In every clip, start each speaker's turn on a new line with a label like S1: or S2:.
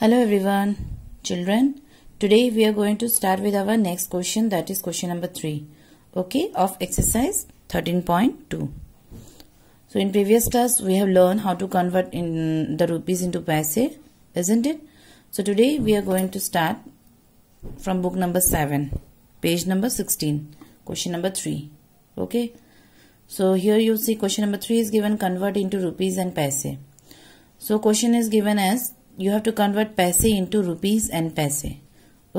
S1: Hello everyone. Children, today we are going to start with our next question that is question number 3. Okay, of exercise 13.2. So in previous class we have learned how to convert in the rupees into paise, isn't it? So today we are going to start from book number 7, page number 16, question number 3. Okay. So here you see question number 3 is given convert into rupees and paise. So question is given as you have to convert paise into rupees and paise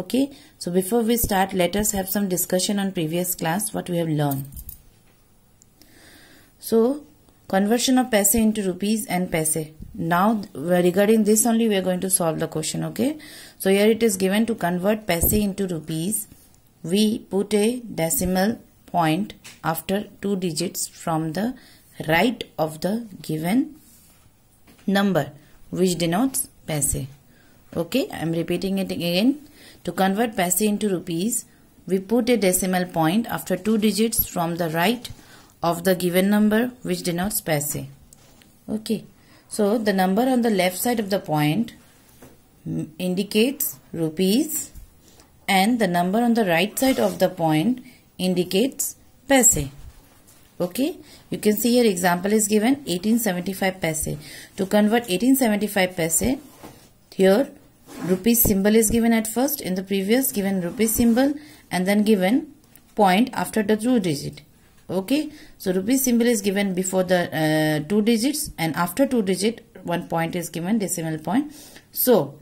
S1: okay so before we start let us have some discussion on previous class what we have learned so conversion of paise into rupees and paise now regarding this only we are going to solve the question okay so here it is given to convert paise into rupees we put a decimal point after two digits from the right of the given number which denotes paise okay i am repeating it again to convert paise into rupees we put a decimal point after two digits from the right of the given number which denotes paise okay so the number on the left side of the point indicates rupees and the number on the right side of the point indicates paise okay you can see here example is given 1875 paise to convert 1875 paise here rupee symbol is given at first in the previous given rupee symbol and then given point after the two digit. Okay. So rupee symbol is given before the uh, two digits and after two digit one point is given decimal point. So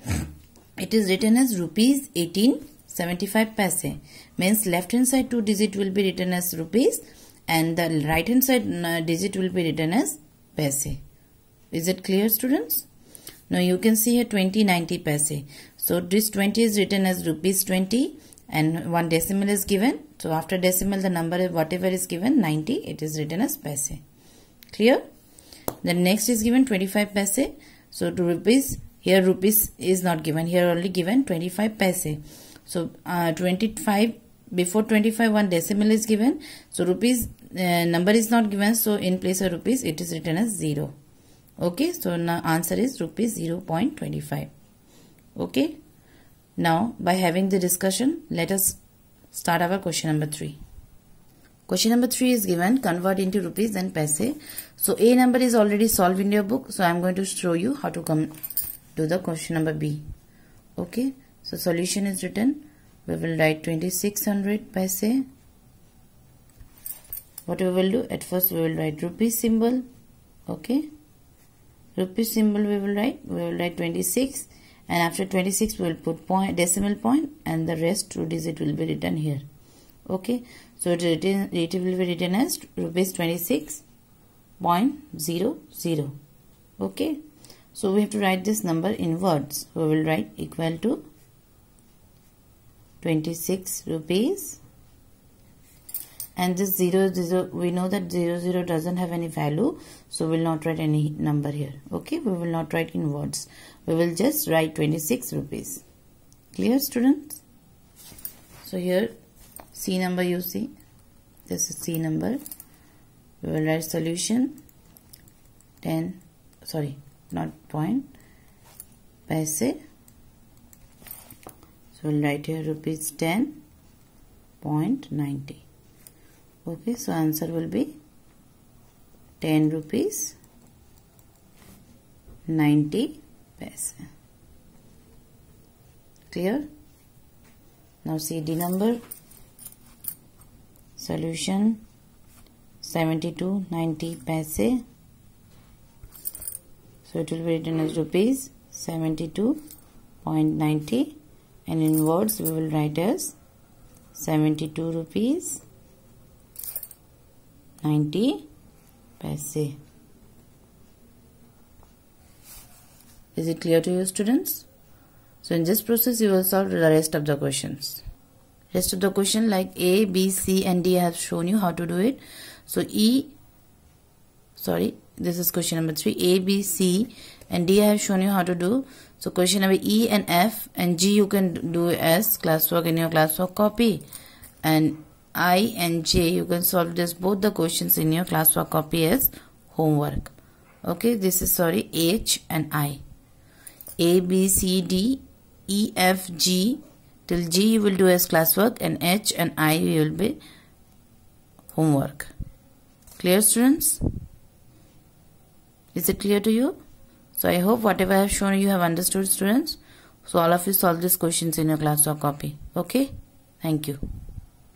S1: it is written as rupees 1875 paise means left hand side two digit will be written as rupees and the right hand side uh, digit will be written as paise. Is it clear students? Now you can see here 20 90 paise. So this 20 is written as rupees 20 and one decimal is given. So after decimal the number whatever is given 90 it is written as paise. Clear? The next is given 25 paise. So to rupees here rupees is not given here only given 25 paise. So uh, 25 before 25 one decimal is given. So rupees uh, number is not given so in place of rupees it is written as 0. Okay, so now answer is rupees 0.25. Okay, now by having the discussion, let us start our question number 3. Question number 3 is given convert into rupees and paise. So A number is already solved in your book. So I am going to show you how to come to the question number B. Okay. So solution is written. We will write 2600 paise. What we will do? At first we will write rupee symbol. Okay. Rupee symbol we will write. We will write 26 and after 26 we will put point, decimal point and the rest two digit will be written here. Okay. So it, written, it will be written as rupees 26.00. Okay. So we have to write this number in words. We will write equal to 26 rupees and this 0 0 we know that 0 0 doesn't have any value so we'll not write any number here okay we will not write in words we will just write 26 rupees clear students so here c number you see this is c number we will write solution 10 sorry not point paise so we'll write here rupees 10.90 okay so answer will be 10 rupees 90 paise clear now see d number solution 72 90 paise so it will be written as rupees 72.90 and in words we will write as 72 rupees 90 paise is it clear to you students so in this process you will solve the rest of the questions rest of the question like A, B, C and D I have shown you how to do it. So E, sorry, this is question number 3. A, B, C and D I have shown you how to do. So question number E and F and G you can do as classwork in your classwork copy. And I and J. You can solve this both the questions in your classwork copy as homework. Okay, this is sorry H and I. A, B, C, D, E, F, G till G you will do as classwork and H and I you will be homework. Clear students? Is it clear to you? So I hope whatever I have shown you have understood students. So all of you solve these questions in your class or copy. Okay? Thank you.